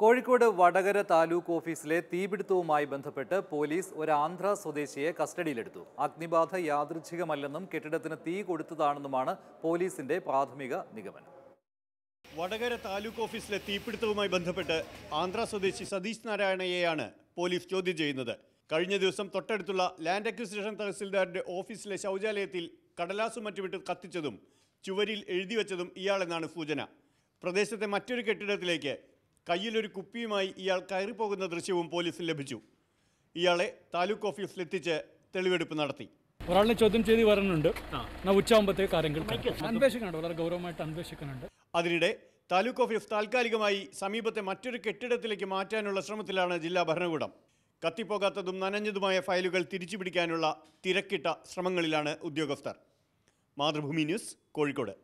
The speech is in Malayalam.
കോഴിക്കോട് വടകര താലൂക്ക് ഓഫീസിലെ തീപിടുത്തവുമായി ബന്ധപ്പെട്ട് പോലീസ് ഒരു ആന്ധ്ര സ്വദേശിയെ കസ്റ്റഡിയിലെടുത്തു അഗ്നിബാധ യാദൃച്ഛികമല്ലെന്നും കെട്ടിടത്തിന് തീ കൊടുത്തതാണെന്നുമാണ് പോലീസിന്റെ പ്രാഥമിക നിഗമനം വടകര താലൂക്ക് ഓഫീസിലെ തീപിടുത്തവുമായി ബന്ധപ്പെട്ട് ആന്ധ്ര സ്വദേശി സതീഷ് നാരായണയെയാണ് പോലീസ് ചോദ്യം ചെയ്യുന്നത് കഴിഞ്ഞ ദിവസം തൊട്ടടുത്തുള്ള ലാൻഡ് അക്വിസിഷൻ തഹസിൽദാരുടെ ഓഫീസിലെ ശൗചാലയത്തിൽ കടലാസും മറ്റുമിട്ട് കത്തിച്ചതും ചുവരിൽ എഴുതി ഇയാളെന്നാണ് സൂചന പ്രദേശത്തെ മറ്റൊരു കെട്ടിടത്തിലേക്ക് കയ്യിലൊരു കുപ്പിയുമായി ഇയാൾ പോകുന്ന ദൃശ്യവും പോലീസിൽ ലഭിച്ചു ഇയാളെ താലൂക്ക് ഓഫീസിലെത്തിച്ച് തെളിവെടുപ്പ് നടത്തി ഒരാളിനെ ചോദ്യം ചെയ്ത് വരുന്നുണ്ട് ഉച്ചയാകുമ്പോഴത്തേക്ക് വളരെ അതിനിടെ താലൂക്ക് ഓഫീസ് താൽക്കാലികമായി സമീപത്തെ മറ്റൊരു കെട്ടിടത്തിലേക്ക് മാറ്റാനുള്ള ശ്രമത്തിലാണ് ജില്ലാ ഭരണകൂടം കത്തിപ്പോകാത്തതും നനഞ്ഞതുമായ ഫയലുകൾ തിരിച്ചു പിടിക്കാനുള്ള തിരക്കിട്ട ശ്രമങ്ങളിലാണ് ഉദ്യോഗസ്ഥർ മാതൃഭൂമി ന്യൂസ് കോഴിക്കോട്